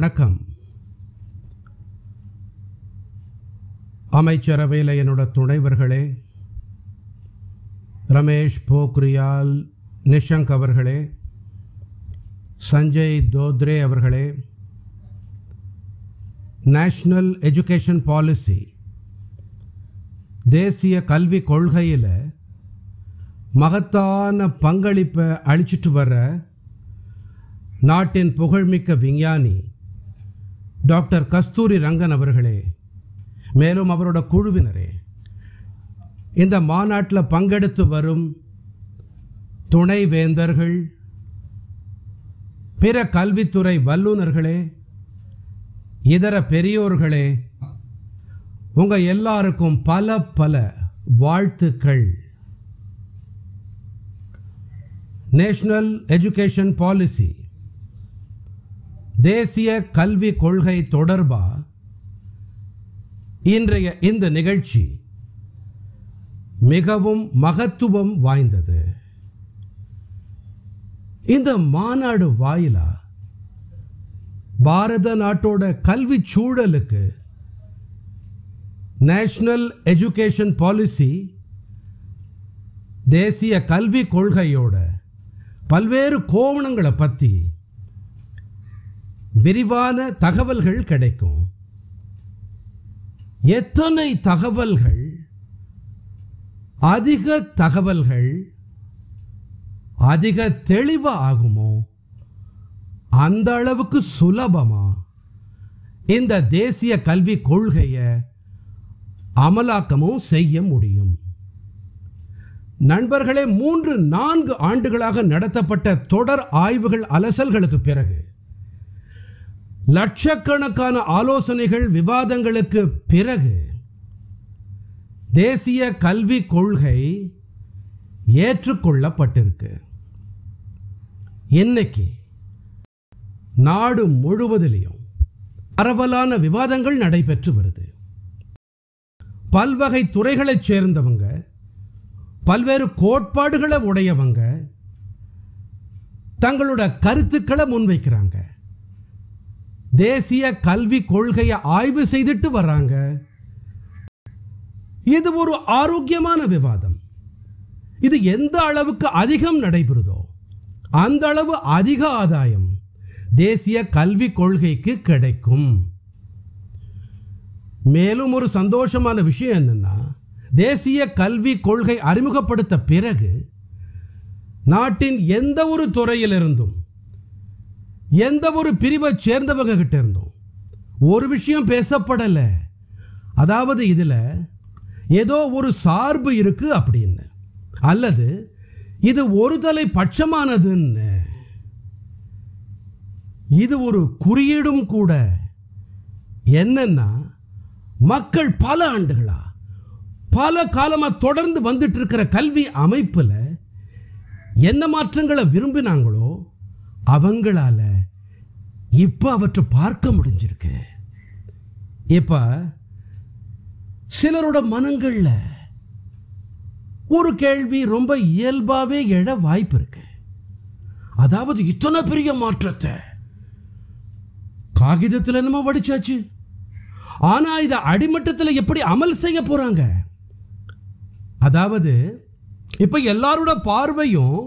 வணக்கம் அமைச்சரவையில் என்னோட துணைவர்களே ரமேஷ் போக்ரியால் நிஷங்க் அவர்களே சஞ்சய் தோத்ரே அவர்களே நேஷ்னல் எஜுகேஷன் பாலிசி தேசிய கல்வி கொள்கையில் மகத்தான பங்களிப்பை அளிச்சிட்டு வர்ற நாட்டின் புகழ்மிக்க விஞ்ஞானி டாக்டர் கஸ்தூரி ரங்கன் அவர்களே மேலும் அவரோட குழுவினரே இந்த மாநாட்டில் பங்கெடுத்து வரும் துணைவேந்தர்கள் பிற கல்வித்துறை வல்லுநர்களே இதர பெரியோர்களே உங்கள் எல்லாருக்கும் பல பல வாழ்த்துக்கள் நேஷ்னல் எஜுகேஷன் பாலிசி தேசிய கல்வி கொள்கை தொடர்பா இன்றைய இந்த நிகழ்ச்சி மிகவும் மகத்துவம் வாய்ந்தது இந்த மாநாடு வாயிலா பாரத நாட்டோட கல்வி சூழலுக்கு நேஷனல் எஜுகேஷன் பாலிசி தேசிய கல்விக் கொள்கையோட பல்வேறு கோவணங்களை பற்றி விரிவான தகவல்கள் கிடைக்கும் எத்தனை தகவல்கள் அதிக தகவல்கள் அதிக தெளிவு ஆகுமோ அந்த அளவுக்கு சுலபமா இந்த தேசிய கல்வி கொள்கையை அமலாக்கமும் செய்ய முடியும் நண்பர்களே மூன்று நான்கு ஆண்டுகளாக நடத்தப்பட்ட தொடர் ஆய்வுகள் அலசல்களுக்கு பிறகு லட்சக்கணக்கான ஆலோசனைகள் விவாதங்களுக்கு பிறகு தேசிய கல்வி கொள்கை ஏற்றுக்கொள்ளப்பட்டிருக்கு இன்னைக்கு நாடு முழுவதிலையும் பரவலான விவாதங்கள் நடைபெற்று வருது பல்வகை துறைகளைச் சேர்ந்தவங்க பல்வேறு கோட்பாடுகளை உடையவங்க தங்களோட கருத்துக்களை முன்வைக்கிறாங்க தேசிய கல்வி கொள்கையை ஆய்வு செய்துட்டு வர்றாங்க இது ஒரு ஆரோக்கியமான விவாதம் இது எந்த அளவுக்கு அதிகம் நடைபெறுதோ அந்த அளவு அதிக ஆதாயம் தேசிய கல்வி கொள்கைக்கு கிடைக்கும் மேலும் ஒரு சந்தோஷமான விஷயம் என்னென்னா தேசிய கல்வி கொள்கை அறிமுகப்படுத்த பிறகு நாட்டின் எந்த ஒரு துறையிலிருந்தும் எந்த ஒரு பிரிவை சேர்ந்தவங்க கிட்ட இருந்தோம் ஒரு விஷயம் பேசப்படலை அதாவது இதில் ஏதோ ஒரு சார்பு இருக்குது அப்படின்னு அல்லது இது ஒரு தலை பட்சமானதுன்னு இது ஒரு குறியீடும் கூட என்னன்னா மக்கள் பல ஆண்டுகளா பல காலமாக தொடர்ந்து வந்துட்டு இருக்கிற கல்வி அமைப்பில் என்ன மாற்றங்களை விரும்பினாங்களோ அவங்களால இப்போ அவற்றை பார்க்க முடிஞ்சிருக்கு இப்போ சிலரோட மனங்களில் ஒரு கேள்வி ரொம்ப இயல்பாகவே எழ வாய்ப்பு இருக்கு அதாவது இத்தனை பெரிய மாற்றத்தை காகிதத்தில் என்னமோ வடிச்சாச்சு ஆனால் இதை அடிமட்டத்தில் எப்படி அமல் செய்ய போகிறாங்க அதாவது இப்போ எல்லாரோட பார்வையும்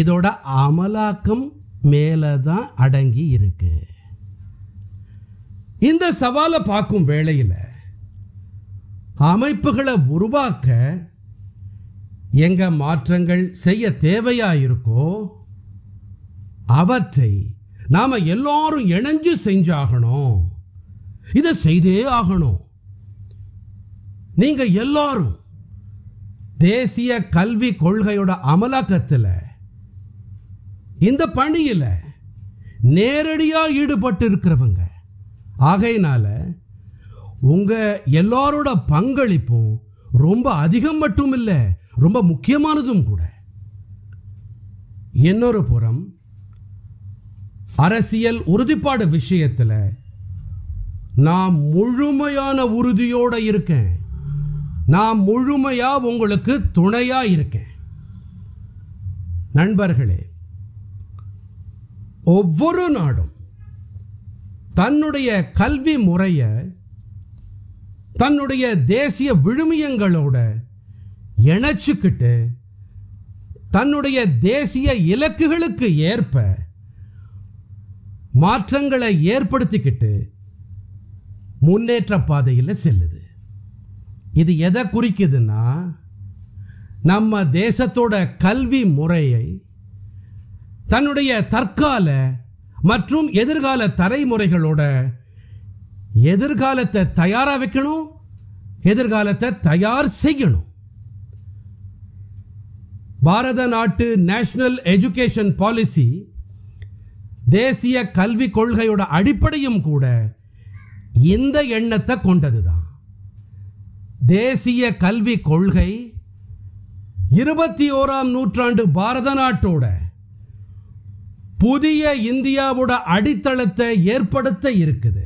இதோட அமலாக்கம் மேலே தான் அடங்கி இருக்கு இந்த சவாலை பார்க்கும் வேளையில் அமைப்புகளை உருவாக்க எங்க மாற்றங்கள் செய்ய தேவையாக இருக்கோ அவற்றை நாம் எல்லாரும் இணைஞ்சு செஞ்சாகணும் இதை செய்தே ஆகணும் நீங்கள் எல்லாரும் தேசிய கல்வி கொள்கையோட அமலாக்கத்தில் இந்த பணியில் நேரடியாக ஈடுபட்டு இருக்கிறவங்க ஆகையினால உங்கள் எல்லாரோட பங்களிப்பும் ரொம்ப அதிகம் மட்டும் இல்லை ரொம்ப முக்கியமானதும் கூட இன்னொரு புறம் அரசியல் உறுதிப்பாடு விஷயத்தில் நான் முழுமையான உறுதியோடு இருக்கேன் நான் முழுமையாக உங்களுக்கு துணையாக இருக்கேன் நண்பர்களே ஒவ்வொரு நாடும் தன்னுடைய கல்வி முறையை தன்னுடைய தேசிய விழுமியங்களோட இணைச்சிக்கிட்டு தன்னுடைய தேசிய இலக்குகளுக்கு ஏற்ப மாற்றங்களை ஏற்படுத்திக்கிட்டு முன்னேற்ற பாதையில் செல்லுது இது எதை குறிக்குதுன்னா நம்ம தேசத்தோட கல்வி முறையை தன்னுடைய தற்கால மற்றும் எதிர்கால தலைமுறைகளோட எதிர்காலத்தை தயாராக வைக்கணும் எதிர்காலத்தை தயார் செய்யணும் பாரத நாட்டு நேஷனல் எஜுகேஷன் பாலிசி தேசிய கல்விக் கொள்கையோட அடிப்படையும் கூட இந்த எண்ணத்தை கொண்டது தான் தேசிய கல்வி கொள்கை இருபத்தி ஓராம் நூற்றாண்டு பாரத நாட்டோட புதிய இந்தியாவோட அடித்தளத்தை ஏற்படுத்த இருக்குது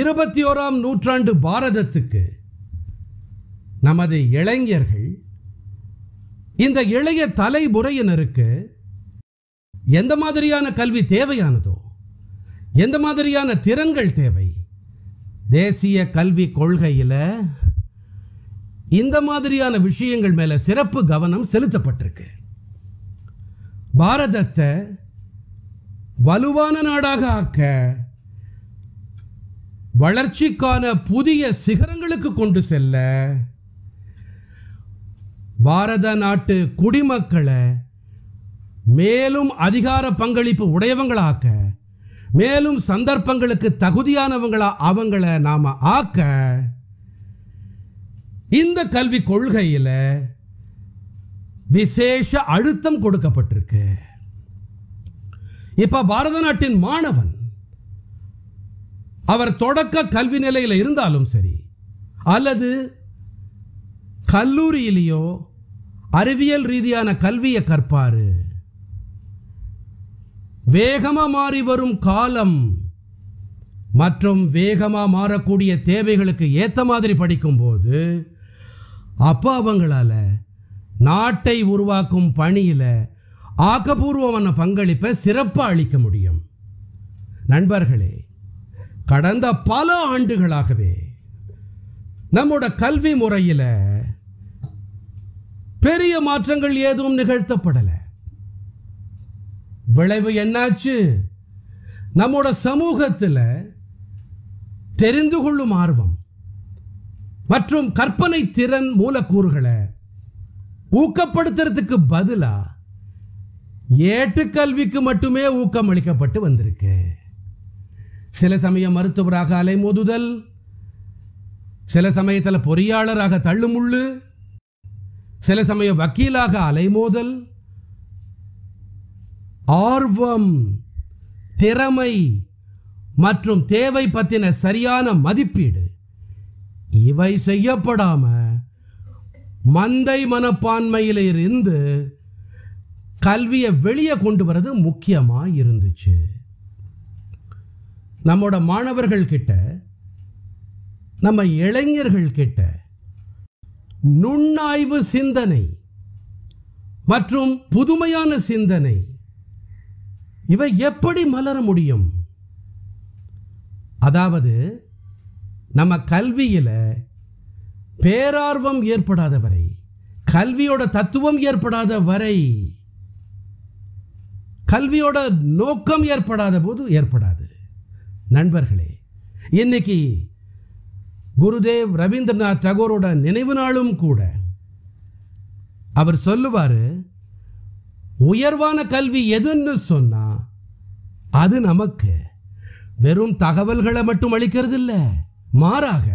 இருபத்தி ஓராம் நூற்றாண்டு பாரதத்துக்கு நமது இளைஞர்கள் இந்த இளைய தலைமுறையினருக்கு எந்த மாதிரியான கல்வி தேவையானதோ எந்த மாதிரியான திறன்கள் தேவை தேசிய கல்வி கொள்கையில் இந்த மாதிரியான விஷயங்கள் மேலே சிறப்பு கவனம் செலுத்தப்பட்டிருக்கு பாரதத்தை வலுவான நாடாக ஆக்க வளர்ச்சிக்கான புதிய சிகரங்களுக்கு கொண்டு செல்ல பாரத நாட்டு குடிமக்களை மேலும் அதிகார பங்களிப்பு உடையவங்களாக்க மேலும் சந்தர்ப்பங்களுக்கு தகுதியானவங்களா அவங்கள நாம் ஆக்க இந்த கல்வி கொள்கையில் விசேஷ அழுத்தம் கொடுக்கப்பட்டிருக்கு இப்ப பாரத நாட்டின் மாணவன் அவர் தொடக்க கல்வி நிலையில் இருந்தாலும் சரி அல்லது கல்லூரியிலேயோ அறிவியல் ரீதியான கல்வியை கற்பாரு வேகமாக மாறி வரும் காலம் மற்றும் வேகமாக மாறக்கூடிய தேவைகளுக்கு ஏற்ற மாதிரி படிக்கும்போது அப்போ அவங்களால நாட்டை உருவாக்கும் பணியில் ஆக்கப்பூர்வமான பங்களிப்பை சிறப்பாக அளிக்க முடியும் நண்பர்களே கடந்த பல ஆண்டுகளாகவே நம்மோட கல்வி முறையில் பெரிய மாற்றங்கள் ஏதும் நிகழ்த்தப்படலை விளைவு என்னாச்சு நம்மோட சமூகத்தில் தெரிந்து கொள்ளும் ஆர்வம் மற்றும் கற்பனை திறன் மூலக்கூறுகளை ஊக்கப்படுத்துறதுக்கு பதிலா ஏட்டு கல்விக்கு மட்டுமே ஊக்கம் அளிக்கப்பட்டு வந்திருக்கு சில சமயம் மருத்துவராக அலைமோதுதல் சில சமயத்தில் பொறியாளராக தள்ளுமுள்ளு சில சமயம் வக்கீலாக அலைமோதல் ஆர்வம் திறமை மற்றும் தேவை பற்றின சரியான மதிப்பீடு இவை செய்யப்படாமல் மந்தை மனப்பான்மையில் இருந்து கல்வியை வெளியே கொண்டு வர்றது முக்கியமாக இருந்துச்சு நம்மோட மாணவர்கள் கிட்ட நம்ம இளைஞர்கள் கிட்ட நுண்ணாய்வு சிந்தனை மற்றும் புதுமையான சிந்தனை இவை எப்படி மலர முடியும் அதாவது நம்ம கல்வியில் பேரார்வம் ஏற்படாத வரை கல்வியோட தத்துவம் ஏற்படாத வரை கல்வியோட நோக்கம் ஏற்படாத போது ஏற்படாது நண்பர்களே இன்னைக்கு குருதேவ் ரவீந்திரநாத் டகோரோட நினைவு நாளும் கூட அவர் சொல்லுவார் உயர்வான கல்வி எதுன்னு சொன்னால் அது நமக்கு வெறும் தகவல்களை மட்டும் அளிக்கிறது இல்லை மாறாக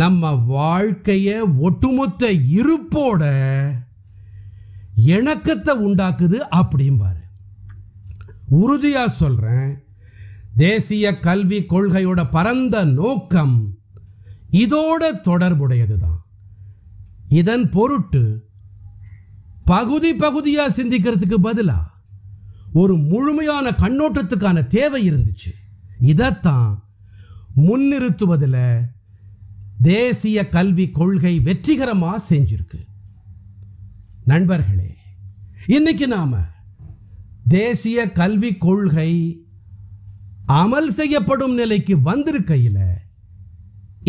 நம்ம வாழ்க்கைய ஒட்டுமொத்த இருப்போட இணக்கத்தை உண்டாக்குது அப்படிம்பாரு உறுதியாக சொல்கிறேன் தேசிய கல்வி கொள்கையோட பரந்த நோக்கம் இதோட தொடர்புடையது தான் இதன் பொருட்டு பகுதி பகுதியாக சிந்திக்கிறதுக்கு பதிலாக ஒரு முழுமையான கண்ணோட்டத்துக்கான தேவை இருந்துச்சு இதைத்தான் முன்னிறுத்துவதில் தேசிய கல்வி கொள்கை வெற்றிகரமாக செஞ்சிருக்கு நண்பர்களே இன்னைக்கு நாம் தேசிய கல்வி கொள்கை அமல் செய்யப்படும் நிலைக்கு வந்திருக்கையில்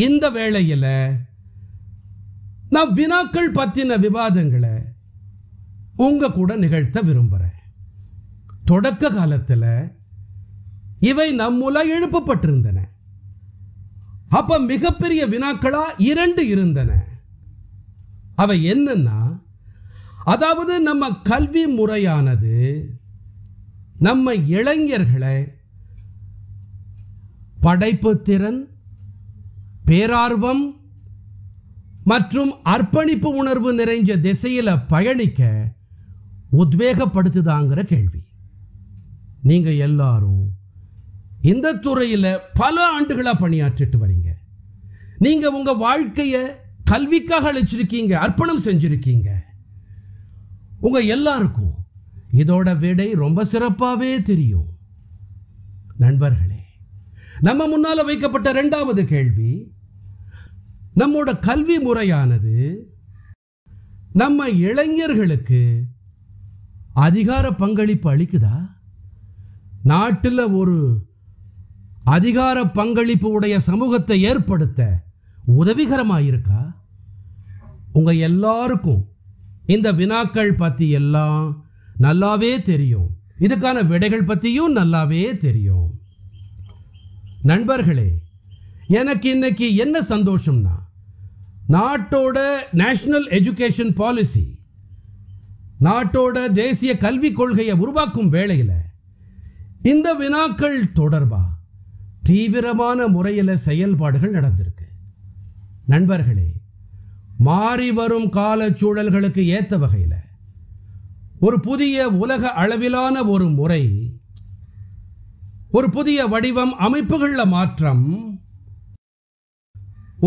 இந்த வேளையில் நான் வினாக்கள் பற்றின விவாதங்களை உங்கள் கூட நிகழ்த்த விரும்புகிறேன் தொடக்க காலத்தில் இவை நம்முல எழுப்பப்பட்டிருந்தன அப்ப மிகப்பெரிய வினாக்களா இரண்டு இருந்தன அவை என்னன்னா அதாவது நம்ம கல்வி முறையானது நம்ம இளைஞர்களை படைப்பு திறன் பேரார்வம் மற்றும் அர்ப்பணிப்பு உணர்வு நிறைஞ்ச திசையில் பயணிக்க உத்வேகப்படுத்துதாங்கிற கேள்வி நீங்கள் எல்லாரும் இந்த துறையில் பல ஆண்டுகளாக பணியாற்றிட்டு வரீங்க நீங்கள் உங்கள் வாழ்க்கையை கல்விக்காக அழைச்சிருக்கீங்க அர்ப்பணம் செஞ்சுருக்கீங்க உங்கள் எல்லாருக்கும் இதோட விடை ரொம்ப சிறப்பாகவே தெரியும் நண்பர்களே நம்ம முன்னால் வைக்கப்பட்ட ரெண்டாவது கேள்வி நம்மோட கல்வி முறையானது நம்ம இளைஞர்களுக்கு அதிகார பங்களிப்பு அளிக்குதா நாட்டில் ஒரு அதிகார பங்களிப்பு உடைய சமூகத்தை ஏற்படுத்த உதவிகரமாக இருக்கா உங்கள் எல்லாருக்கும் இந்த வினாக்கள் பற்றி எல்லாம் நல்லாவே தெரியும் இதுக்கான விடைகள் பற்றியும் நல்லாவே தெரியும் நண்பர்களே எனக்கு இன்னைக்கு என்ன சந்தோஷம்னா நாட்டோட நேஷனல் எஜுகேஷன் பாலிசி நாட்டோட தேசிய கல்விக் கொள்கையை உருவாக்கும் வேளையில் இந்த வினாக்கள் தொடர்பாக தீவிரமான முறையில் செயல்பாடுகள் நடந்திருக்கு நண்பர்களே மாறி வரும் கால சூழல்களுக்கு ஏற்ற வகையில் ஒரு புதிய உலக அளவிலான ஒரு முறை ஒரு புதிய வடிவம் அமைப்புகளில் மாற்றம்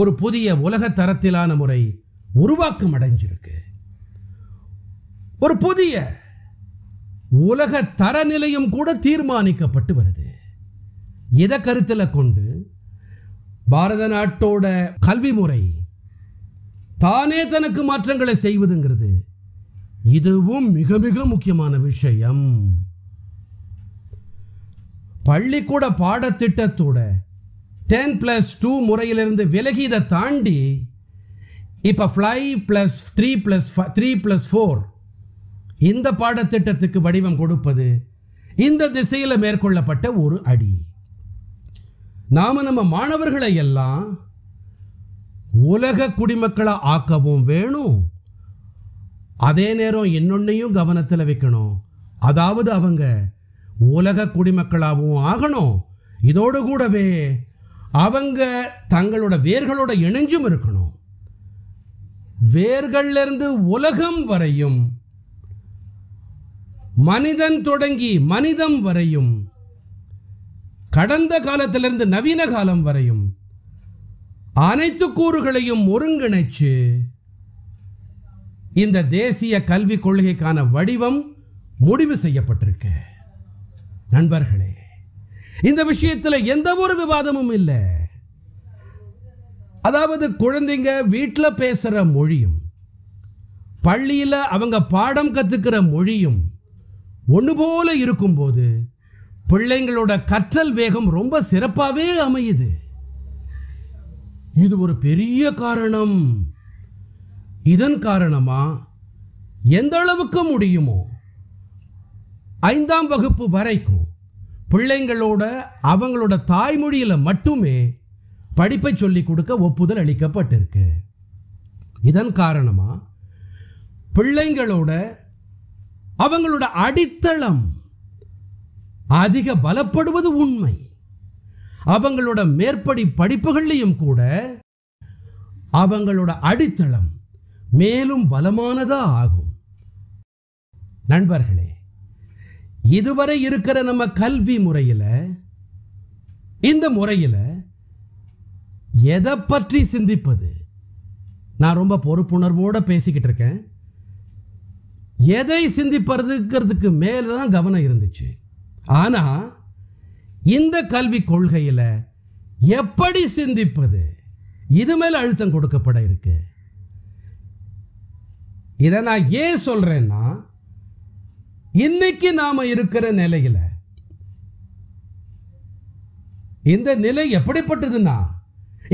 ஒரு புதிய உலக தரத்திலான முறை உருவாக்கம் அடைஞ்சிருக்கு ஒரு புதிய உலக தரநிலையும் கூட தீர்மானிக்கப்பட்டு வருது எதை கருத்தில் கொண்டு பாரத நாட்டோட கல்வி முறை தானே தனக்கு மாற்றங்களை செய்வதுங்கிறது இதுவும் மிக மிக முக்கியமான விஷயம் பள்ளிக்கூட பாடத்திட்டத்தோட டென் ப்ளஸ் டூ முறையிலிருந்து விலகி இதை தாண்டி இப்போ five plus three plus three plus four இந்த பாடத்திட்டத்துக்கு வடிவம் கொடுப்பது இந்த திசையில் மேற்கொள்ளப்பட்ட ஒரு அடி நாம் நம்ம மாணவர்களை எல்லாம் உலக குடிமக்களை ஆக்கவும் வேணும் அதே நேரம் இன்னொன்னையும் கவனத்தில் வைக்கணும் அதாவது அவங்க உலக குடிமக்களாகவும் ஆகணும் இதோடு கூடவே அவங்க தங்களோட வேர்களோட இணைஞ்சும் இருக்கணும் வேர்கள்லேருந்து உலகம் வரையும் மனிதன் தொடங்கி மனிதம் வரையும் கடந்த காலத்திலிருந்து நவீன காலம் வரையும் அனைத்து கூறுகளையும் ஒருங்கிணைச்சு இந்த தேசிய கல்விக் கொள்கைக்கான வடிவம் முடிவு செய்யப்பட்டிருக்கு நண்பர்களே இந்த விஷயத்தில் எந்த ஒரு விவாதமும் இல்லை அதாவது குழந்தைங்க வீட்டில் பேசுகிற மொழியும் பள்ளியில் அவங்க பாடம் கற்றுக்கிற மொழியும் ஒன்று போல இருக்கும்போது பிள்ளைங்களோட கற்றல் வேகம் ரொம்ப சிறப்பாகவே அமையுது இது ஒரு பெரிய காரணம் இதன் காரணமா எந்த அளவுக்கு முடியுமோ ஐந்தாம் வகுப்பு வரைக்கும் பிள்ளைங்களோட அவங்களோட தாய்மொழியில் மட்டுமே படிப்பை சொல்லிக் கொடுக்க ஒப்புதல் அளிக்கப்பட்டிருக்கு இதன் காரணமாக பிள்ளைங்களோட அவங்களோட அடித்தளம் அதிக பலப்படுவது உண்மை அவங்களோட மேற்படி படிப்புகள்லையும் கூட அவங்களோட அடித்தளம் மேலும் பலமானதா ஆகும் நண்பர்களே இதுவரை இருக்கிற நம்ம கல்வி முறையில் இந்த முறையில் எதை பற்றி சிந்திப்பது நான் ரொம்ப பொறுப்புணர்வோடு பேசிக்கிட்டு இருக்கேன் எதை சிந்திப்பதுங்கிறதுக்கு மேலே தான் கவனம் இருந்துச்சு ஆனால் இந்த கல்வி கொள்கையில் எப்படி சிந்திப்பது இது மேலே அழுத்தம் கொடுக்கப்பட இருக்கு இதை நான் ஏன் சொல்கிறேன்னா இன்னைக்கு நாம் இருக்கிற நிலையில் இந்த நிலை எப்படிப்பட்டதுன்னா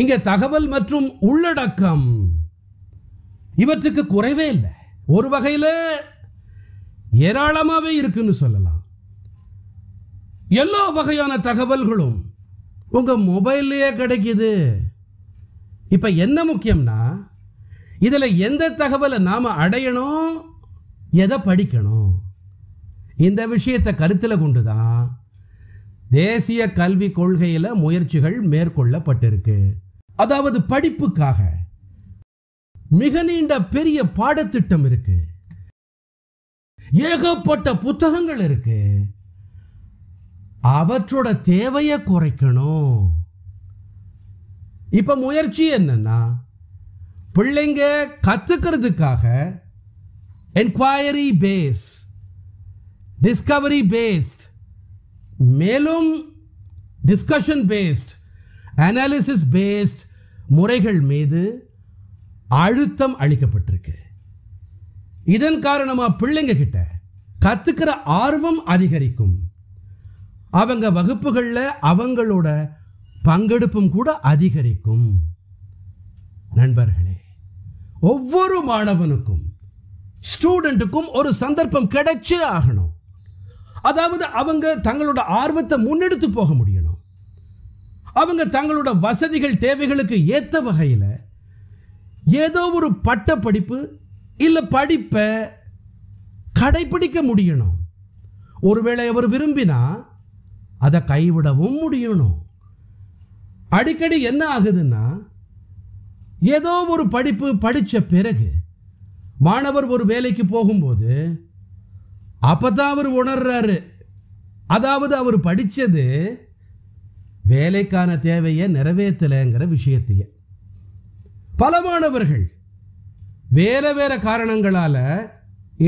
இங்கே தகவல் மற்றும் உள்ளடக்கம் இவற்றுக்கு குறைவே இல்லை ஒரு வகையில் ஏராளமாகவே இருக்குன்னு சொல்லலாம் எல்லா வகையான தகவல்களும் உங்கள் மொபைல்லையே கிடைக்கிது இப்போ என்ன முக்கியம்னா இதில் எந்த தகவலை நாம் அடையணும் எதை படிக்கணும் இந்த விஷயத்தை கருத்தில் கொண்டு தான் தேசிய கல்வி கொள்கையில் முயற்சிகள் மேற்கொள்ளப்பட்டிருக்கு அதாவது படிப்புக்காக மிக நீண்ட பெரிய பாடத்திட்டம் இருக்கு ஏகப்பட்ட புத்தகங்கள் இருக்குது அவற்றோட தேவையை குறைக்கணும் இப்போ முயற்சி என்னன்னா பிள்ளைங்க கத்துக்கிறதுக்காக என்கொயரி பேஸ் டிஸ்கவரி பேஸ்ட் மேலும் டிஸ்கஷன் பேஸ்ட் அனாலிசிஸ் பேஸ்ட் முறைகள் மீது அழுத்தம் அளிக்கப்பட்டிருக்கு இதன் காரணமாக பிள்ளைங்க கிட்ட கத்துக்கிற ஆர்வம் அதிகரிக்கும் அவங்க வகுப்புகளில் அவங்களோட பங்கெடுப்பும் கூட அதிகரிக்கும் நண்பர்களே ஒவ்வொரு மாணவனுக்கும் ஸ்டூடெண்ட்டுக்கும் ஒரு சந்தர்ப்பம் கிடைச்சே ஆகணும் அதாவது அவங்க தங்களோட ஆர்வத்தை முன்னெடுத்து போக முடியணும் அவங்க தங்களோட வசதிகள் தேவைகளுக்கு ஏற்ற வகையில் ஏதோ ஒரு பட்ட படிப்பு இல்லை படிப்பை கடைபிடிக்க முடியணும் ஒருவேளை அவர் விரும்பினா அதை கைவிடவும் முடியணும் அடிக்கடி என்ன ஆகுதுன்னா ஏதோ ஒரு படிப்பு படித்த பிறகு மாணவர் ஒரு வேலைக்கு போகும்போது அப்போ தான் அவர் உணர்றாரு அதாவது அவர் படித்தது வேலைக்கான தேவையை நிறைவேற்றலைங்கிற விஷயத்தையே பல மாணவர்கள் வேறு வேறு காரணங்களால்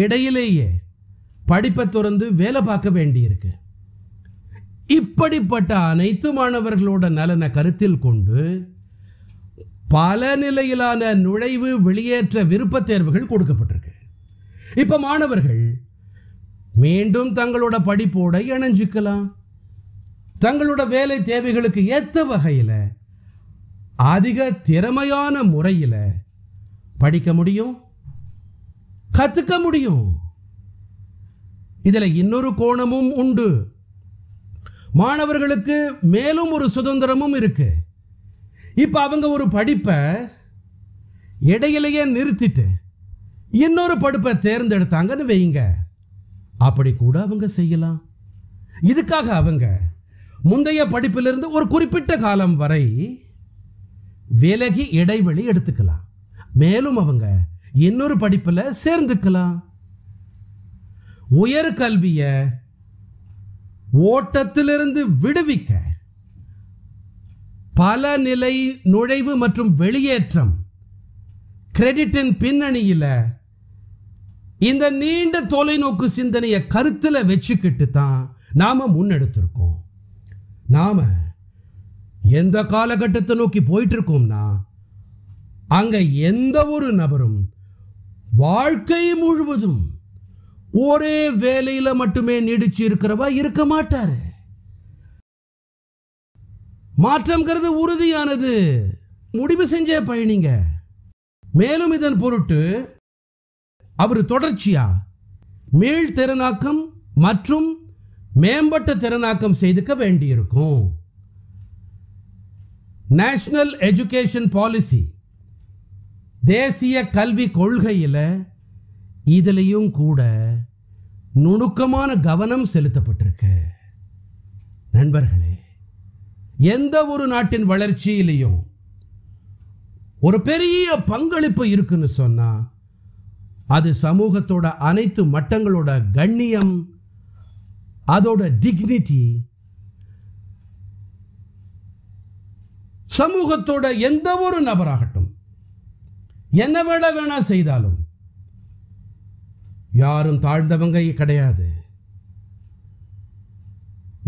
இடையிலேயே படிப்பை துறந்து வேலை பார்க்க வேண்டியிருக்கு இப்படிப்பட்ட அனைத்து மாணவர்களோட நலனை கருத்தில் கொண்டு பல நிலையிலான நுழைவு வெளியேற்ற விருப்பத் தேர்வுகள் கொடுக்கப்பட்டிருக்கு இப்போ மாணவர்கள் மீண்டும் தங்களோட படிப்போட இணைஞ்சிக்கலாம் தங்களோட வேலை தேவைகளுக்கு ஏற்ற வகையில் அதிக திறமையான முறையில் படிக்க முடியும் கற்றுக்க முடியும் இதில் இன்னொரு கோணமும் உண்டு மாணவர்களுக்கு மேலும் ஒரு சுதந்திரமும் இருக்கு இப்போ அவங்க ஒரு படிப்பை இடையிலேயே நிறுத்திட்டு இன்னொரு படிப்பை தேர்ந்தெடுத்தாங்கன்னு வைங்க அப்படி கூட அவங்க செய்யலாம் இதுக்காக அவங்க முந்தைய படிப்பிலிருந்து ஒரு குறிப்பிட்ட காலம் வரை விலகி இடைவெளி எடுத்துக்கலாம் மேலும் அவங்க இன்னொரு படிப்பில் சேர்ந்துக்கலாம் உயர் கல்வியை ஓட்டத்திலிருந்து விடுவிக்க பல நிலை நுழைவு மற்றும் வெளியேற்றம் கிரெடிட்டின் பின்னணியில் இந்த நீண்ட தொலைநோக்கு சிந்தனையை கருத்தில் வச்சுக்கிட்டு தான் நாம் முன்னெடுத்திருக்கோம் நாம் எந்த காலகட்டத்தை நோக்கி போயிட்டுருக்கோம்னா அங்கே எந்த ஒரு நபரும் வாழ்க்கை முழுவதும் ஒரே வேலையில மட்டுமே நீடிச்சு இருக்கிறவா இருக்க மாட்டார் மாற்றம்ங்கிறது உறுதியானது முடிவு செஞ்சே பயணிங்க மேலும் இதன் பொருட்டு அவர் தொடர்ச்சியா மீள் திறனாக்கம் மற்றும் மேம்பட்ட திறனாக்கம் செய்துக்க வேண்டியிருக்கும் நேஷனல் எஜுகேஷன் பாலிசி தேசிய கல்வி கொள்கையில் இதுலேயும் கூட நுணுக்கமான கவனம் செலுத்தப்பட்டிருக்கு நண்பர்களே எந்த ஒரு நாட்டின் வளர்ச்சியிலையும் ஒரு பெரிய பங்களிப்பு இருக்குன்னு சொன்னால் அது சமூகத்தோட அனைத்து மட்டங்களோட கண்ணியம் அதோட டிக்னிட்டி சமூகத்தோட எந்த ஒரு நபராகட்டும் என்ன வேலை வேணா செய்தாலும் யாரும் தாழ்ந்தவங்க கிடையாது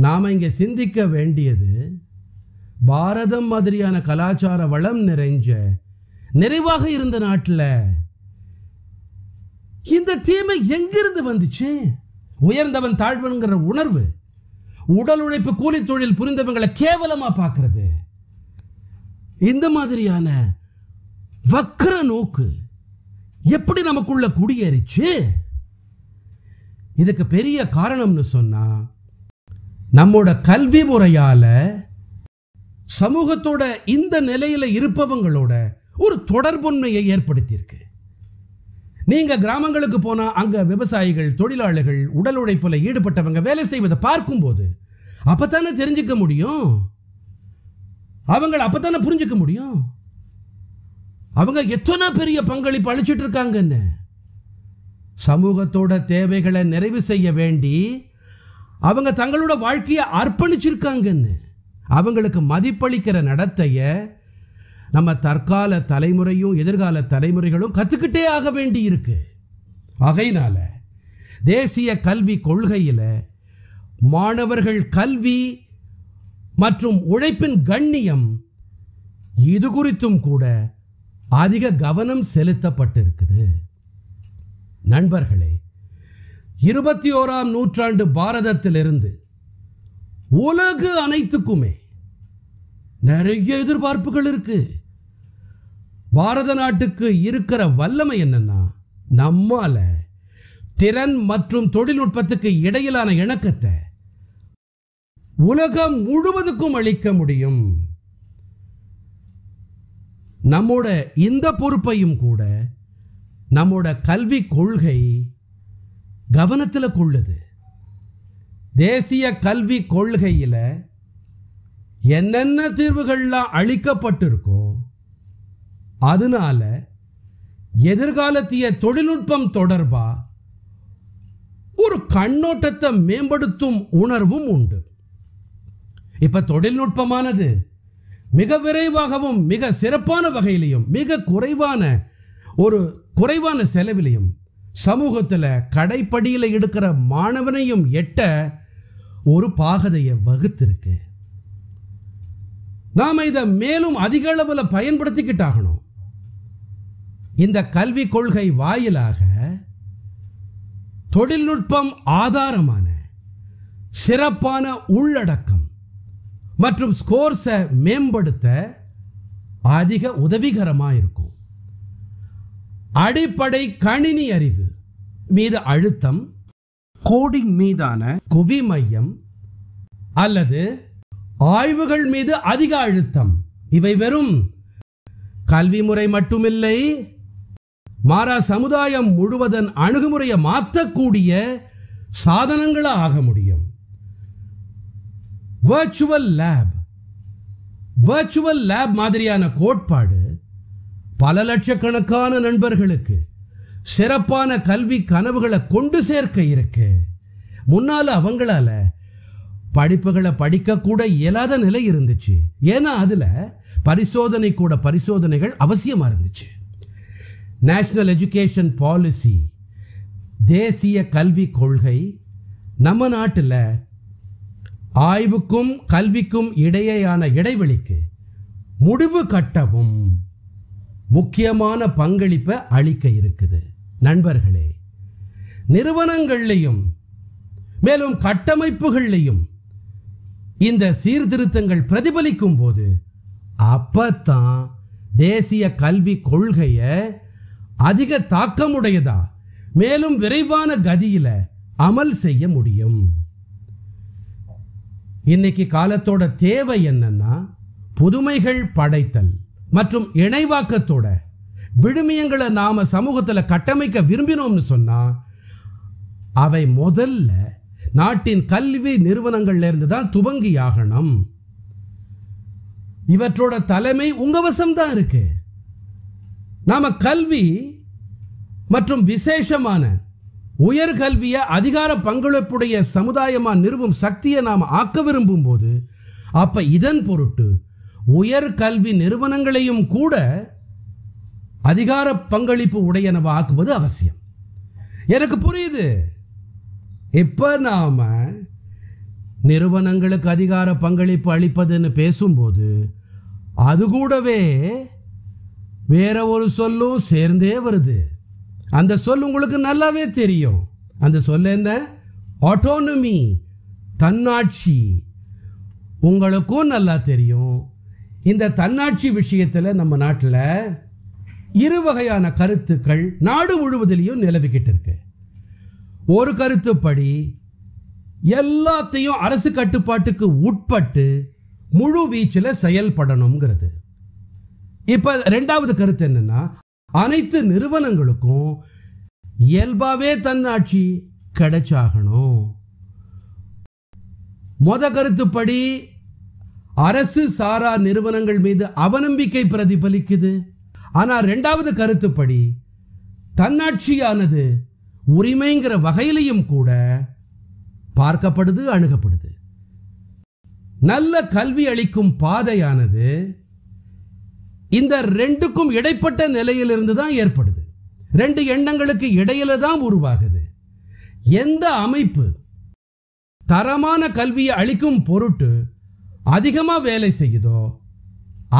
நாம் இங்கே சிந்திக்க வேண்டியது பாரதம் மாதிரியான கலாச்சார வளம் நிறைஞ்ச நிறைவாக இருந்த நாட்டில் இந்த தீமை எங்கிருந்து வந்துச்சு உயர்ந்தவன் தாழ்வன்கிற உணர்வு உடல் உழைப்பு கூலி தொழில் புரிந்தவங்களை கேவலமாக பார்க்கறது இந்த மாதிரியான வக்கர நோக்கு எப்படி நமக்குள்ள குடியேறிச்சு இதுக்கு பெரிய காரணம்னு சொன்னா நம்மோட கல்வி முறையால சமூகத்தோட இந்த நிலையில இருப்பவங்களோட ஒரு தொடர்புண்மையை ஏற்படுத்தியிருக்கு நீங்க கிராமங்களுக்கு போனா அங்க விவசாயிகள் தொழிலாளர்கள் உடல் உழைப்புல ஈடுபட்டவங்க வேலை செய்வதை பார்க்கும்போது அப்பத்தானே தெரிஞ்சுக்க முடியும் அவங்களை அப்பத்தானே புரிஞ்சுக்க முடியும் அவங்க எத்தனை பெரிய பங்களிப்பு அழிச்சிட்டு இருக்காங்கன்னு சமூகத்தோட தேவைகளை நிறைவு செய்ய வேண்டி அவங்க தங்களோட வாழ்க்கையை அர்ப்பணிச்சிருக்காங்கன்னு அவங்களுக்கு மதிப்பளிக்கிற நடத்தையை நம்ம தற்கால தலைமுறையும் எதிர்கால தலைமுறைகளும் கற்றுக்கிட்டே ஆக வேண்டி இருக்கு ஆகையினால தேசிய கல்வி கொள்கையில் மாணவர்கள் கல்வி மற்றும் உழைப்பின் கண்ணியம் இது குறித்தும் கூட அதிக கவனம் செலுத்தப்பட்டிருக்குது நண்பர்களே இருபத்தி ஓராம் நூற்றாண்டு பாரதத்திலிருந்து உலகு அனைத்துக்குமே நிறைய எதிர்பார்ப்புகள் இருக்கு பாரத நாட்டுக்கு இருக்கிற வல்லமை என்னன்னா நம்மால திறன் மற்றும் தொழில்நுட்பத்துக்கு இடையிலான இணக்கத்தை உலகம் முழுவதுக்கும் அளிக்க முடியும் நம்மோட இந்த பொறுப்பையும் கூட நம்மோட கல்வி கொள்கை கவனத்தில் கொள்ளுது தேசிய கல்வி கொள்கையில் என்னென்ன தீர்வுகள்லாம் அளிக்கப்பட்டிருக்கோ அதனால எதிர்காலத்திய தொழில்நுட்பம் தொடர்பாக ஒரு கண்ணோட்டத்தை மேம்படுத்தும் உணர்வும் உண்டு இப்போ தொழில்நுட்பமானது மிக விரைவாகவும் மிக சிறப்பான வகையிலையும் மிக குறைவான ஒரு குறைவான செலவிலையும் சமூகத்தில் கடைப்படியில் எடுக்கிற மாணவனையும் எட்ட ஒரு பாகதையை வகுத்திருக்கு நாம் இதை மேலும் அதிக அளவில் பயன்படுத்திக்கிட்டாகணும் இந்த கல்வி கொள்கை வாயிலாக தொழில்நுட்பம் ஆதாரமான சிறப்பான உள்ளடக்கம் மற்றும் ஸ்கோர்ஸை மேம்படுத்த அதிக உதவிகரமாக இருக்கும் அடிப்படை கணினி அறிவு மீது அழுத்தம் கோடிங் மீதான குவி மையம் அல்லது ஆய்வுகள் மீது அதிக அழுத்தம் இவை வெறும் கல்வி முறை மட்டுமில்லை மாறா சமுதாயம் முழுவதன் அணுகுமுறையை மாற்றக்கூடிய சாதனங்களாக ஆக முடியும் வர்ச்சுவல் லேப் வர்ச்சுவல் லேப் மாதிரியான கோட்பாடு பல லட்சக்கணக்கான நண்பர்களுக்கு சிறப்பான கல்வி கனவுகளை கொண்டு சேர்க்க இருக்கு முன்னால அவங்களால படிப்புகளை படிக்க கூட இயலாத நிலை இருந்துச்சு ஏன்னா அதுல பரிசோதனை கூட பரிசோதனைகள் அவசியமா இருந்துச்சு நேஷனல் எஜுகேஷன் பாலிசி தேசிய கல்வி கொள்கை நம்ம நாட்டில் ஆய்வுக்கும் கல்விக்கும் இடையேயான இடைவெளிக்கு முடிவு கட்டவும் முக்கியமான பங்களிப்பை அளிக்க இருக்குது நண்பர்களே நிறுவனங்கள்லையும் மேலும் கட்டமைப்புகள்லையும் இந்த சீர்திருத்தங்கள் பிரதிபலிக்கும் போது அப்பத்தான் தேசிய கல்வி கொள்கைய அதிக தாக்கமுடையதா மேலும் விரைவான கதியில அமல் செய்ய முடியும் இன்னைக்கு காலத்தோட தேவை என்னன்னா புதுமைகள் படைத்தல் மற்றும் இணைவாக்கத்தோட விழுமியங்களை நாம சமூகத்தில் கட்டமைக்க விரும்பினோம்னு சொன்னா அவை முதல்ல நாட்டின் கல்வி நிறுவனங்கள்ல இருந்து தான் துவங்கி ஆகணும் இவற்றோட தலைமை உங்க வசம்தான் இருக்கு நாம கல்வி மற்றும் விசேஷமான உயர்கல்வியை அதிகார பங்களிப்புடைய சமுதாயமா நிறுவும் சக்தியை நாம் ஆக்க விரும்பும் போது அப்ப இதன் பொருட்டு உயர் கல்வி நிறுவனங்களையும் கூட அதிகார பங்களிப்பு உடையனவ ஆக்குவது அவசியம் எனக்கு புரியுது இப்ப நாம நிறுவனங்களுக்கு அதிகார பங்களிப்பு அளிப்பதுன்னு பேசும்போது அது கூடவே வேற ஒரு சொல்லும் சேர்ந்தே வருது அந்த சொல் உங்களுக்கு நல்லாவே தெரியும் அந்த சொல்ல என்ன ஆட்டோனமி தன்னாட்சி உங்களுக்கும் நல்லா தெரியும் இந்த தன்னாட்சி விஷயத்தில் நம்ம நாட்டில் இரு வகையான கருத்துக்கள் நாடு முழுவதிலையும் நிலவிக்கிட்டு இருக்கு ஒரு கருத்துப்படி எல்லாத்தையும் அரசு கட்டுப்பாட்டுக்கு உட்பட்டு முழு வீச்சில் செயல்படணுங்கிறது இப்ப ரெண்டாவது கருத்து என்னன்னா அனைத்து நிறுவனங்களுக்கும் இயல்பாவே தன்னாட்சி கிடைச்சாகணும் மொத கருத்துப்படி அரசு சாரா நிறுவனங்கள் மீது அவநம்பிக்கை பிரதிபலிக்குது ஆனால் ரெண்டாவது கருத்துப்படி தன்னாட்சியானது உரிமைங்கிற வகையிலையும் கூட பார்க்கப்படுது அணுகப்படுது நல்ல கல்வி அளிக்கும் பாதையானது இந்த ரெண்டுக்கும் இடைப்பட்ட நிலையிலிருந்து தான் ஏற்படுது ரெண்டு எண்ணங்களுக்கு இடையில தான் உருவாகுது எந்த அமைப்பு தரமான கல்வியை அளிக்கும் பொருட்டு அதிகமாக வேலை செய்யுதோ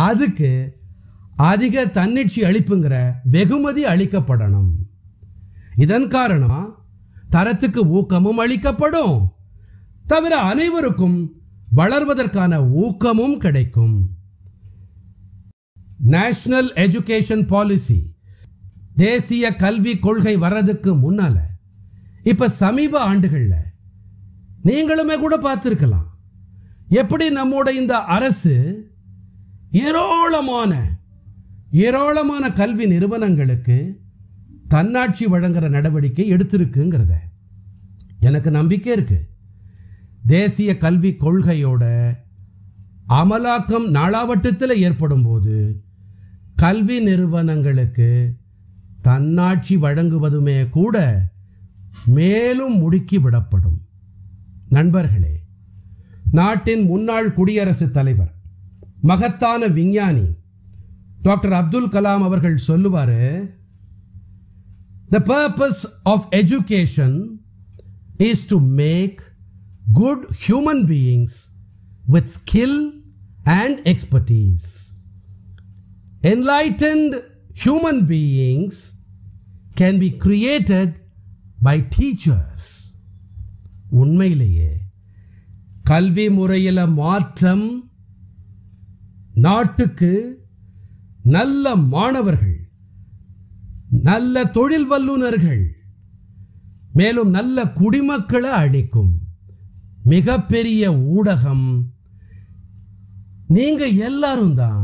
அதுக்கு அதிக தன்னிச்சி அளிப்புங்கிற வெகுமதி அளிக்கப்படணும் இதன் காரணம் தரத்துக்கு ஊக்கமும் அளிக்கப்படும் தவிர அனைவருக்கும் வளர்வதற்கான ஊக்கமும் கிடைக்கும் நேஷனல் எஜுகேஷன் பாலிசி தேசிய கல்வி கொள்கை வர்றதுக்கு முன்னால இப்ப சமீப ஆண்டுகள்ல நீங்களுமே கூட பார்த்துருக்கலாம் எப்படி நம்முடைய இந்த அரசு ஏராளமான ஏராளமான கல்வி நிறுவனங்களுக்கு தன்னாட்சி வழங்குற நடவடிக்கை எடுத்திருக்குங்கிறத எனக்கு நம்பிக்கை இருக்கு தேசிய கல்வி கொள்கையோட அமலாக்கம் நாளாவட்டத்தில் ஏற்படும் போது கல்வி நிறுவனங்களுக்கு தன்னாட்சி வழங்குவதுமே கூட மேலும் முடுக்கி விடப்படும் நண்பர்களே நாட்டின் முன்னாள் குடியரசுத் தலைவர் மகத்தான விஞ்ஞானி டாக்டர் அப்துல் கலாம் அவர்கள் சொல்லுவார் the purpose of education is to make good human beings with skill and expertise enlightened human beings can be created by teachers உண்மையிலேயே கல்வி முறையில் மாற்றம் நாட்டுக்கு நல்ல மாணவர்கள் நல்ல தொழில் வல்லுநர்கள் மேலும் நல்ல குடிமக்களை அளிக்கும் மிகப்பெரிய ஊடகம் நீங்க எல்லாரும் தான்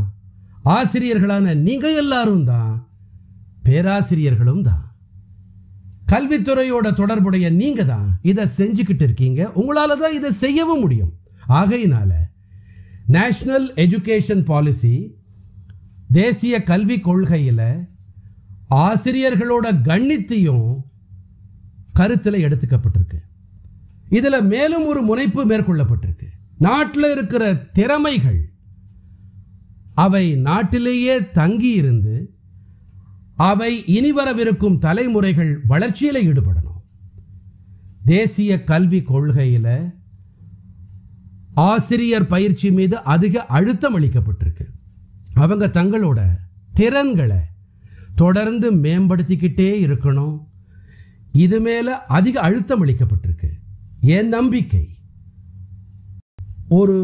ஆசிரியர்களான நீங்க எல்லாரும் தான் பேராசிரியர்களும் தான் கல்வித்துறையோட தொடர்புடைய நீங்க தான் இதை செஞ்சுக்கிட்டு இருக்கீங்க உங்களால தான் இதை செய்யவும் முடியும் ஆகையினால நேஷனல் எஜுகேஷன் பாலிசி தேசிய கல்வி கொள்கையில் ஆசிரியர்களோட கண்ணித்தையும் கருத்தில் எடுத்துக்கப்பட்டிருக்கு இதில் மேலும் ஒரு முனைப்பு மேற்கொள்ளப்பட்டிருக்கு நாட்டில் இருக்கிற திறமைகள் அவை நாட்டிலேயே தங்கி இருந்து அவை இனி வரவிருக்கும் தலைமுறைகள் வளர்ச்சியில் ஈடுபடணும் தேசிய கல்வி கொள்கையில் ஆசிரியர் பயிற்சி மீது அதிக அழுத்தம் அளிக்கப்பட்டிருக்கு அவங்க தங்களோட திறன்களை தொடர்ந்து மேம்படுத்திக்கிட்டே இருக்கணும் இது மேல அதிக அழுத்தம் அளிக்கப்பட்டிருக்கு என் நம்பிக்கை ஒரு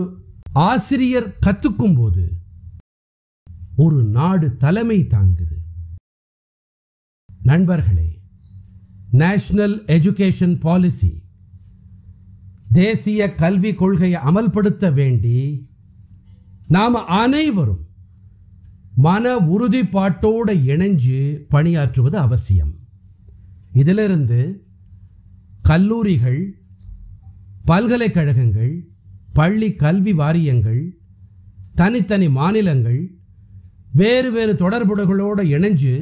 ஆசிரியர் கத்துக்கும் போது ஒரு நாடு தலைமை தாங்குது நண்பர்களே நேஷனல் எஜுகேஷன் பாலிசி தேசிய கல்வி கொள்கையை அமல்படுத்த வேண்டி நாம் அனைவரும் மன உறுதிப்பாட்டோடு இணைஞ்சு பணியாற்றுவது அவசியம் இதிலிருந்து கல்லூரிகள் பல்கலைக்கழகங்கள் பள்ளி கல்வி வாரியங்கள் தனித்தனி மாநிலங்கள் வேறு வேறு தொடர்புகளோடு இணைஞ்சு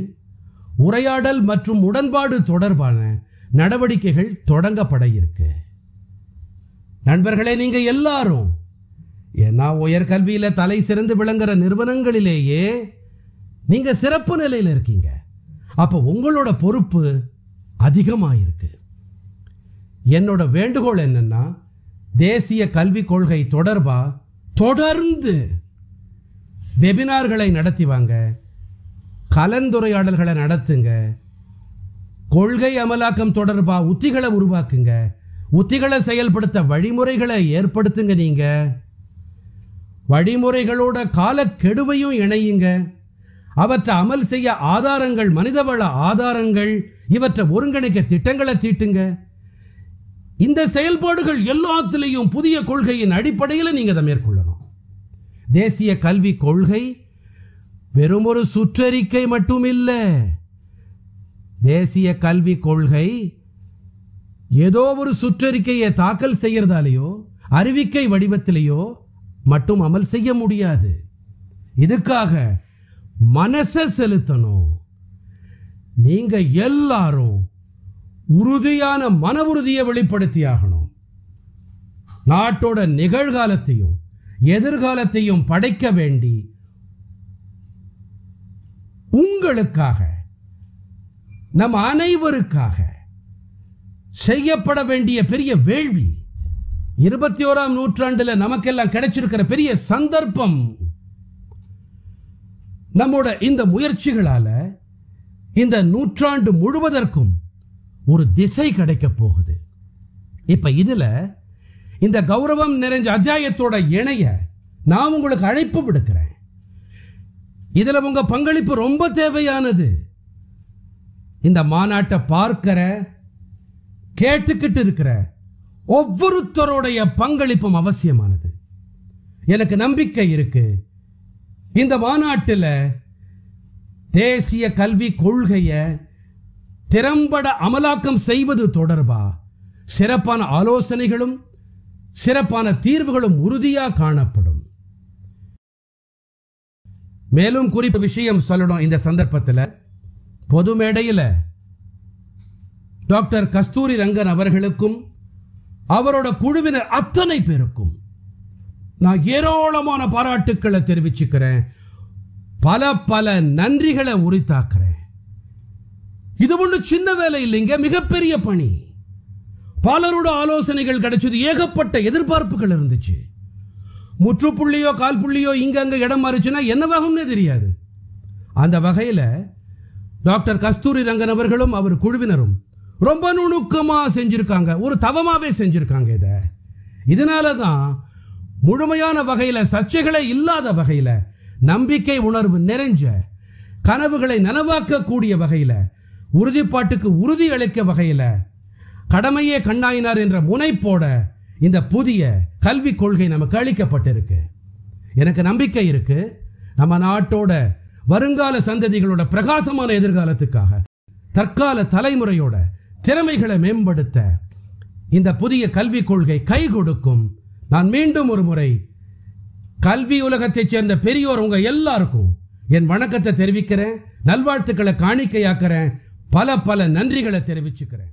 உரையாடல் மற்றும் உடன்பாடு தொடர்பான நடவடிக்கைகள் தொடங்கப்பட இருக்கு நண்பர்களே நீங்க எல்லாரும் ஏன்னா உயர்கல்வியில தலை சிறந்து விளங்குற நிறுவனங்களிலேயே நீங்க சிறப்பு நிலையில இருக்கீங்க அப்ப உங்களோட பொறுப்பு அதிகமாயிருக்கு என்னோட வேண்டுகோள் என்னன்னா தேசிய கல்விக் கொள்கை தொடர்பா தொடர்ந்து வெபினார்களை நடத்தி வாங்க கலந்துரையாடல்களை நடத்துங்க கொள்கை அமலாக்கம் தொடர்பா உத்திகளை உருவாக்குங்க உத்திகளை செயல்படுத்த வழிமுறைகளை ஏற்படுத்துங்க நீங்க வழிமுறைகளோட காலக்கெடுவையும் இணையுங்க அவற்றை அமல் செய்ய ஆதாரங்கள் மனிதவள ஆதாரங்கள் இவற்றை ஒருங்கிணைக்க திட்டங்களை தீட்டுங்க இந்த செயல்பாடுகள் எல்லாத்திலையும் புதிய கொள்கையின் அடிப்படையில் நீங்க அதை மேற்கொள்ளணும் தேசிய கல்வி கொள்கை வெறும் ஒரு சுற்றறிக்கை இல்லை தேசிய கல்வி கொள்கை ஏதோ ஒரு சுற்றறிக்கையை தாக்கல் செய்யறதாலேயோ அறிவிக்கை வடிவத்திலேயோ மட்டும் அமல் செய்ய முடியாது இதுக்காக மனசை செலுத்தணும் நீங்க எல்லாரும் உறுதியான மன உறுதியை வெளிப்படுத்தி ஆகணும் நாட்டோட நிகழ்காலத்தையும் எதிர்காலத்தையும் படைக்க வேண்டி உங்களுக்காக நம் அனைவருக்காக செய்யப்பட வேண்டிய பெரிய வேள்வி இருபத்தி ஓராம் நூற்றாண்டுல நமக்கெல்லாம் கிடைச்சிருக்கிற பெரிய சந்தர்ப்பம் நம்மோட இந்த முயற்சிகளால இந்த நூற்றாண்டு முழுவதற்கும் ஒரு திசை கிடைக்க போகுது இப்ப இதுல இந்த கௌரவம் நிறைஞ்ச அத்தியாயத்தோட இணைய நான் உங்களுக்கு அழைப்பு விடுக்கிறேன் இதுல உங்க பங்களிப்பு ரொம்ப தேவையானது இந்த மாநாட்டை பார்க்கிற கேட்டுக்கிட்டு இருக்கிற ஒவ்வொருத்தருடைய பங்களிப்பும் அவசியமானது எனக்கு நம்பிக்கை இருக்கு இந்த மாநாட்டில் தேசிய கல்வி கொள்கையை திறம்பட அமலாக்கம் செய்வது தொடர்பா சிறப்பான ஆலோசனைகளும் சிறப்பான தீர்வுகளும் உறுதியாக காணப்படும் மேலும் குறிப்பு விஷயம் சொல்லணும் இந்த சந்தர்ப்பத்தில் பொது மேடையில் டாக்டர் கஸ்தூரி ரங்கன் அவர்களுக்கும் அவரோட குழுவினர் அத்தனை பேருக்கும் நான் ஏராளமான பாராட்டுக்களை தெரிவிச்சுக்கிறேன் பல பல நன்றிகளை உரித்தாக்குறேன் இது ஒன்று சின்ன வேலை இல்லைங்க மிகப்பெரிய பணி பலரோட ஆலோசனைகள் கிடைச்சது ஏகப்பட்ட எதிர்பார்ப்புகள் இருந்துச்சு முற்றுப்புள்ளியோ கால் புள்ளியோ இங்க அங்க இடம் என்ன என்னவாகும்னே தெரியாது அந்த வகையில டாக்டர் கஸ்தூரி ரங்கன் அவர்களும் அவர் குழுவினரும் ரொம்ப நுணுக்கமா செஞ்சிருக்காங்க ஒரு தவமாவே செஞ்சிருக்காங்க இதை இதனால தான் முழுமையான வகையில சர்ச்சைகளை இல்லாத வகையில நம்பிக்கை உணர்வு நிறைஞ்ச கனவுகளை நனவாக்கக்கூடிய வகையில உறுதிப்பாட்டுக்கு உறுதி அளிக்க வகையில கடமையே கண்ணாயினார் என்ற முனைப்போட இந்த புதிய கல்விக் கொள்கை நமக்கு அளிக்கப்பட்டிருக்கு எனக்கு நம்பிக்கை இருக்கு நம்ம நாட்டோட வருங்கால சந்ததிகளோட பிரகாசமான எதிர்காலத்துக்காக தற்கால தலைமுறையோட திறமைகளை மேம்படுத்த இந்த புதிய கல்விக் கொள்கை கை கொடுக்கும் நான் மீண்டும் ஒரு முறை கல்வி உலகத்தைச் சேர்ந்த பெரியோர் உங்க எல்லாருக்கும் என் வணக்கத்தை தெரிவிக்கிறேன் நல்வாழ்த்துக்களை காணிக்கையாக்குறேன் பல பல நன்றிகளை தெரிவிச்சுக்கிறேன்